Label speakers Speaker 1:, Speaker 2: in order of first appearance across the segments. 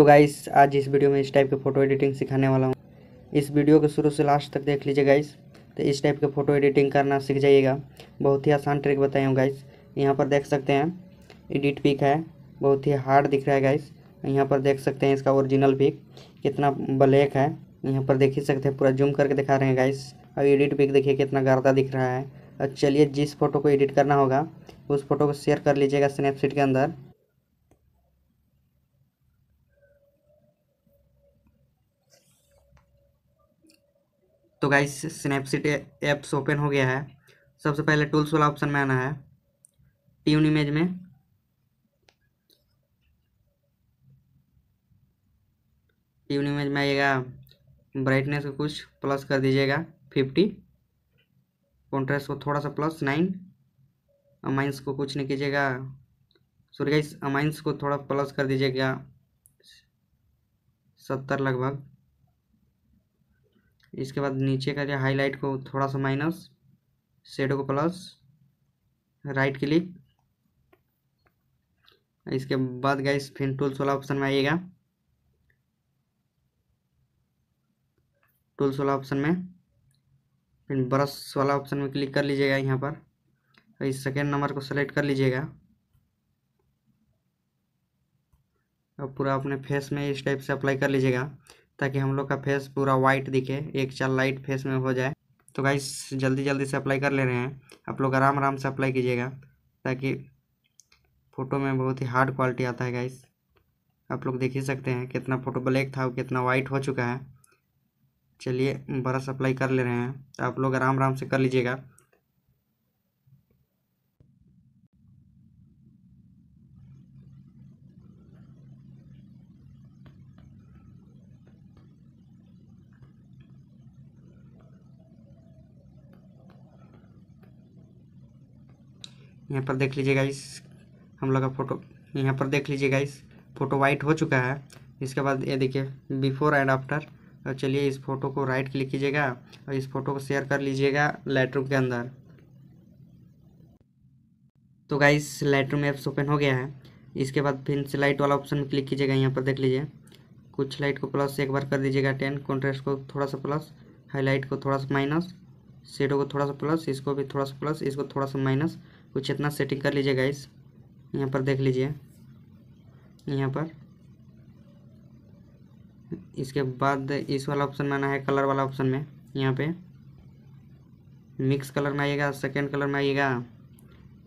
Speaker 1: तो गाइस आज इस वीडियो में इस टाइप के फ़ोटो एडिटिंग सिखाने वाला हूँ इस वीडियो को शुरू से लास्ट तक देख लीजिए गाइस तो इस टाइप के फ़ोटो एडिटिंग करना सीख जाइएगा बहुत ही आसान ट्रिक बताए हूँ गाइस यहाँ पर देख सकते हैं एडिट पिक है बहुत ही हार्ड दिख रहा है गाइस यहाँ पर देख सकते हैं इसका ओरिजिनल पिक कितना ब्लैक है यहाँ पर देख ही सकते हैं पूरा जूम करके दिखा रहे हैं गाइस और एडिट पिक देखिए कितना गर्दा दिख रहा है और चलिए जिस फ़ोटो को एडिट करना होगा उस फोटो को शेयर कर लीजिएगा स्नैपसीट के अंदर तो गाइस स्नैपसीट ऐप्स ओपन हो गया है सबसे पहले टूल्स वाला ऑप्शन में आना है ट्यून इमेज में ट्यून इमेज में आइएगा ब्राइटनेस को कुछ प्लस कर दीजिएगा फिफ्टी कॉन्ट्रास्ट को थोड़ा सा प्लस नाइन अमाइंस को कुछ नहीं कीजिएगा सॉरी गाइस अमाइंस को थोड़ा प्लस कर दीजिएगा सत्तर लगभग इसके बाद नीचे का जो हाईलाइट को थोड़ा सा माइनस शेडो को प्लस राइट क्लिक इसके बाद गैस फिर टूल्स वाला ऑप्शन में आइएगा टूल्स वाला ऑप्शन में फिर ब्रश वाला ऑप्शन में क्लिक कर लीजिएगा यहाँ पर इस सेकेंड नंबर को सेलेक्ट कर लीजिएगा और पूरा अपने फेस में इस टाइप से अप्लाई कर लीजिएगा ताकि हम लोग का फेस पूरा वाइट दिखे एक चार लाइट फेस में हो जाए तो गाइस जल्दी जल्दी से अप्लाई कर ले रहे हैं आप लोग आराम आराम से अप्लाई कीजिएगा ताकि फ़ोटो में बहुत ही हार्ड क्वालिटी आता है गाइस आप लोग देख ही सकते हैं कितना फ़ोटो ब्लैक था और कितना वाइट हो चुका है चलिए ब्रश अप्लाई कर ले रहे हैं तो आप लोग आराम आराम से कर लीजिएगा यहाँ पर देख लीजिए गाइस हम लोग का फ़ोटो यहाँ पर देख लीजिए गाइस फ़ोटो वाइट हो चुका है इसके बाद ये देखिए बिफोर एंड आफ्टर और चलिए इस फ़ोटो को राइट क्लिक कीजिएगा और इस फ़ोटो को शेयर कर लीजिएगा लाइटरूम के अंदर तो गाइस लाइटरूम ऐप्स ओपन हो गया है इसके बाद फिर से लाइट वाला ऑप्शन क्लिक कीजिएगा यहाँ पर देख लीजिए कुछ लाइट को प्लस एक बार कर दीजिएगा टेन कॉन्ट्रेस्ट को थोड़ा सा प्लस हाईलाइट को थोड़ा सा माइनस शेडो को थोड़ा सा प्लस इसको भी थोड़ा सा प्लस इसको थोड़ा सा माइनस कुछ इतना सेटिंग कर लीजिए गाइस यहाँ पर देख लीजिए यहाँ पर इसके बाद इस वाला ऑप्शन में आना है कलर वाला ऑप्शन में यहाँ पे मिक्स कलर में आइएगा सेकेंड कलर में आइएगा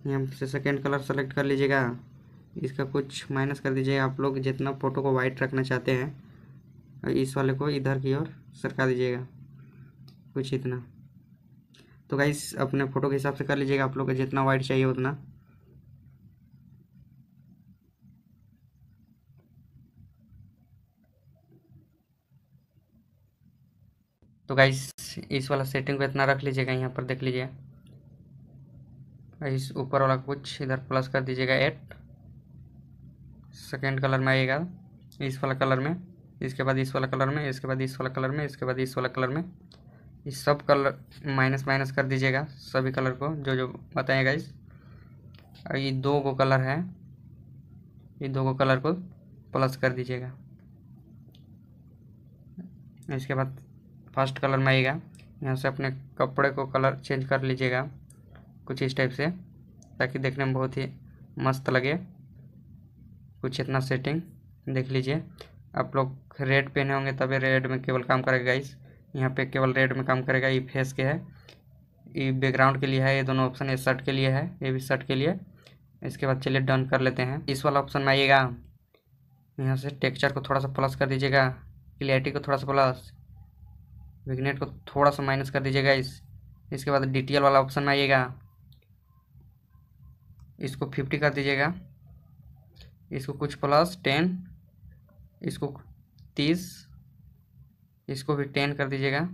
Speaker 1: यहाँ से सेकेंड कलर सेलेक्ट कर लीजिएगा इसका कुछ माइनस कर दीजिए आप लोग जितना फ़ोटो को वाइट रखना चाहते हैं और इस वाले को इधर की ओर सरका दीजिएगा कुछ इतना तो गाइस अपने फ़ोटो के हिसाब से कर लीजिएगा आप लोग को जितना वाइड चाहिए उतना तो गाइस इस वाला सेटिंग को इतना रख लीजिएगा यहाँ पर देख लीजिए इस ऊपर वाला कुछ इधर प्लस कर दीजिएगा एट सेकेंड कलर में आइएगा इस वाला कलर में इसके बाद इस वाला कलर में इसके बाद इस वाला कलर में इसके बाद इस वाला कलर में इस सब कलर माइनस माइनस कर दीजिएगा सभी कलर को जो जो बताएगा इस और ये दो गो कलर है ये दो गो कलर को प्लस कर दीजिएगा इसके बाद फर्स्ट कलर में आएगा यहाँ से अपने कपड़े को कलर चेंज कर लीजिएगा कुछ इस टाइप से ताकि देखने में बहुत ही मस्त लगे कुछ इतना सेटिंग देख लीजिए आप लोग रेड पहने होंगे तभी रेड में केवल काम करेगा इस यहाँ पे केवल रेड में काम करेगा ये फेस के है ये बैकग्राउंड के लिए है ये दोनों ऑप्शन ये शर्ट के लिए है ये भी शर्ट के लिए इसके बाद चलिए डन कर लेते हैं इस वाला ऑप्शन में आइएगा यहाँ से टेक्चर को थोड़ा सा प्लस कर दीजिएगा क्लियरिटी को थोड़ा सा प्लस विग्नेट को थोड़ा सा माइनस कर दीजिएगा इस इसके बाद डी वाला ऑप्शन में आइएगा इसको फिफ्टी कर दीजिएगा इसको कुछ प्लस टेन इसको तीस इसको भी टेन कर दीजिएगा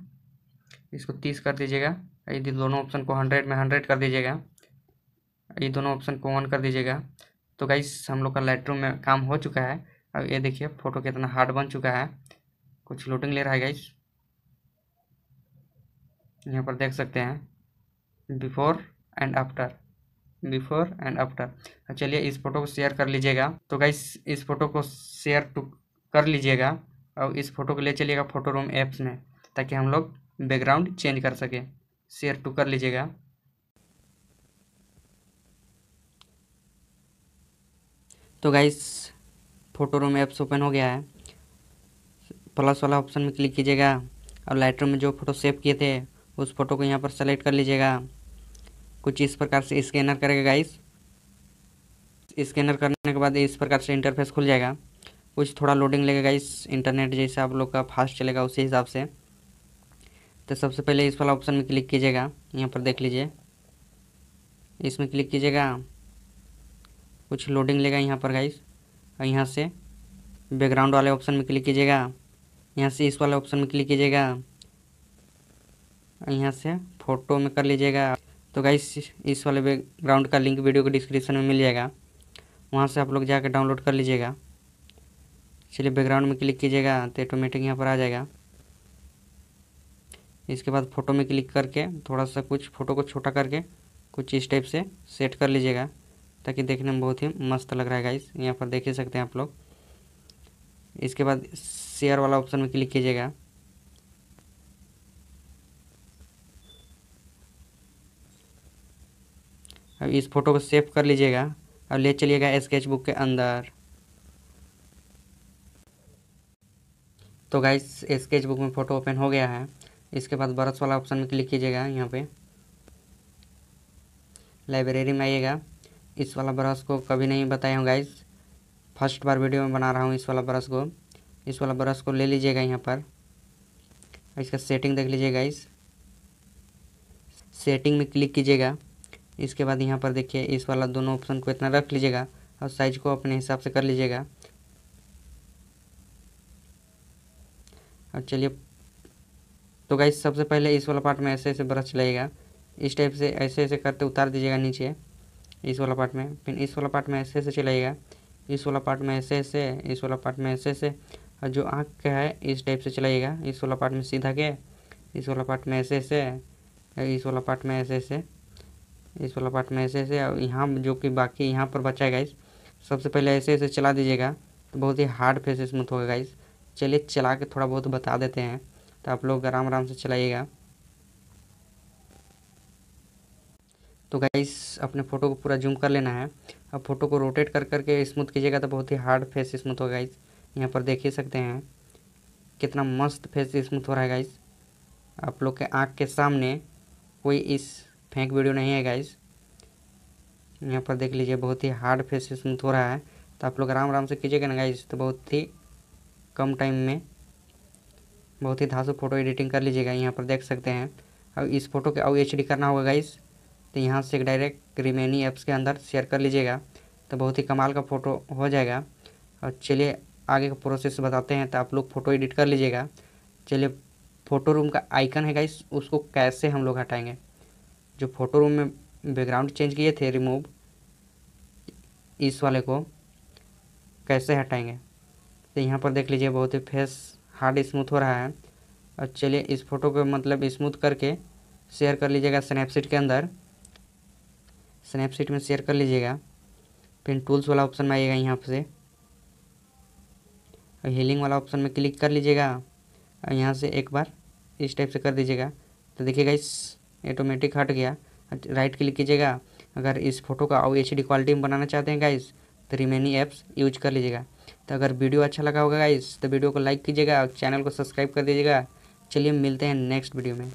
Speaker 1: इसको तीस कर दीजिएगा ये दोनों ऑप्शन को हंड्रेड में हंड्रेड कर दीजिएगा ये दोनों ऑप्शन को ऑन कर दीजिएगा तो गाइस हम लोग का लाइटरूम में काम हो चुका है अब ये देखिए फ़ोटो कितना हार्ड बन चुका है कुछ लोटिंग ले रहा है गाइस यहाँ पर देख सकते हैं before and after before and after चलिए इस फोटो को शेयर कर लीजिएगा तो गाइस इस फोटो को शेयर टू कर लीजिएगा और इस फोटो को ले चलिएगा फ़ोटो रूम ऐप्स में ताकि हम लोग बैकग्राउंड चेंज कर सकें शेयर टू तो कर लीजिएगा तो guys photo room apps open हो गया है प्लस वाला ऑप्शन में क्लिक कीजिएगा और लाइटर में जो फ़ोटो सेव किए थे उस फोटो को यहाँ पर सेलेक्ट कर लीजिएगा कुछ इस प्रकार से स्कैनर करेगा गाइस स्कैनर करने के बाद इस प्रकार से इंटरफेस खुल जाएगा कुछ थोड़ा लोडिंग लगेगा इस इंटरनेट जैसे आप लोग का फास्ट चलेगा उसी हिसाब से तो सबसे पहले इस वाला ऑप्शन में क्लिक कीजिएगा यहाँ पर देख लीजिए इसमें क्लिक कीजिएगा कुछ लोडिंग लेगा यहाँ पर गाइस और यहाँ से बैकग्राउंड वाले ऑप्शन में क्लिक कीजिएगा यहाँ से इस वाले ऑप्शन में क्लिक कीजिएगा और यहाँ से फ़ोटो में कर लीजिएगा तो गाइस इस वाले बैकग्राउंड का लिंक वीडियो के डिस्क्रिप्शन में मिल जाएगा वहाँ से आप लोग जाकर डाउनलोड कर लीजिएगा चलिए बैकग्राउंड में क्लिक कीजिएगा तो ऑटोमेटिक यहाँ पर आ जाएगा इसके बाद फ़ोटो में क्लिक करके थोड़ा सा कुछ फ़ोटो को छोटा करके कुछ इस टाइप से सेट कर लीजिएगा ताकि देखने में बहुत ही मस्त लग रहा है गाइस यहाँ पर देख ही सकते हैं आप लोग इसके बाद शेयर वाला ऑप्शन में क्लिक कीजिएगा अब इस फोटो को सेव कर लीजिएगा और ले चलिएगा स्केच बुक के अंदर तो गाइस स्केच बुक में फ़ोटो ओपन हो गया है इसके बाद ब्रश वाला ऑप्शन में क्लिक कीजिएगा यहाँ पे लाइब्रेरी में आइएगा इस वाला ब्रश को कभी नहीं बताया हूँ गाइस फर्स्ट बार वीडियो में बना रहा हूँ इस वाला ब्रश को इस वाला ब्रश को ले लीजिएगा यहाँ पर इसका सेटिंग देख लीजिए गाइस सेटिंग में क्लिक कीजिएगा इसके बाद यहाँ पर देखिए इस वाला दोनों ऑप्शन को इतना रख लीजिएगा और साइज को अपने हिसाब से कर लीजिएगा और चलिए तो गाइस सबसे पहले इस वाला पार्ट में ऐसे ऐसे ब्रश लगेगा इस टाइप से ऐसे ऐसे करते उतार दीजिएगा नीचे इस वाला पार्ट में फिर इस वाला पार्ट में ऐसे ऐसे चलाइएगा इस वाला पार्ट में ऐसे ऐसे इस वाला पार्ट में ऐसे ऐसे और जो आँख का है इस टाइप से चलाइएगा इस वाला पार्ट में सीधा के इस वाला पार्ट में ऐसे ऐसे इस वाला पार्ट में ऐसे ऐसे इस वाला पार्ट में ऐसे ऐसे और यहाँ जो कि बाकी यहाँ पर बचा है गाइस सबसे पहले ऐसे ऐसे चला दीजिएगा तो बहुत ही हार्ड फेस स्मूथ होगा गाइस चलिए चला के थोड़ा बहुत बता देते हैं तो आप लोग आराम आराम से चलाइएगा तो गाइस अपने फ़ोटो को पूरा जूम कर लेना है अब फ़ोटो को रोटेट कर करके स्मूथ कीजिएगा तो बहुत ही हार्ड फेस स्मूथ होगा गाइस यहाँ पर देख ही सकते हैं कितना मस्त फेस स्मूथ हो रहा है गाइस आप लोग के आँख के सामने कोई इस फेंक वीडियो नहीं है गाइस यहाँ पर देख लीजिए बहुत ही हार्ड फेस स्मूथ हो रहा है तो आप लोग आराम आराम से कीजिएगा ना गाइस तो बहुत ही कम टाइम में बहुत ही धासु फोटो एडिटिंग कर लीजिएगा यहाँ पर देख सकते हैं अब इस फोटो के अब एच करना होगा गाइस तो यहाँ से डायरेक्ट रिमेनी ऐप्स के अंदर शेयर कर लीजिएगा तो बहुत ही कमाल का फ़ोटो हो जाएगा और चलिए आगे का प्रोसेस बताते हैं तो आप लोग फ़ोटो एडिट कर लीजिएगा चलिए फ़ोटो रूम का आइकन है गाइस उसको कैसे हम लोग हटाएंगे जो फ़ोटो रूम में बैकग्राउंड चेंज किए थे रिमूव इस वाले को कैसे हटाएंगे तो यहाँ पर देख लीजिए बहुत ही फेस हार्ड स्मूथ हो रहा है और चलिए इस फोटो को मतलब स्मूथ करके शेयर कर लीजिएगा स्नैपसीट के अंदर स्नैपसीट में शेयर कर लीजिएगा फिर टूल्स वाला ऑप्शन में आइएगा यहाँ से और हीलिंग वाला ऑप्शन में क्लिक कर लीजिएगा और यहाँ से एक बार इस टाइप से कर दीजिएगा तो देखिएगा इस ऑटोमेटिक हट गया राइट क्लिक कीजिएगा अगर इस फोटो का और एच क्वालिटी में बनाना चाहते हैं गाइस तो रिमेनिंग एप्स यूज कर लीजिएगा तो अगर वीडियो अच्छा लगा होगा गाइस तो वीडियो को लाइक कीजिएगा और चैनल को सब्सक्राइब कर दीजिएगा चलिए मिलते हैं नेक्स्ट वीडियो में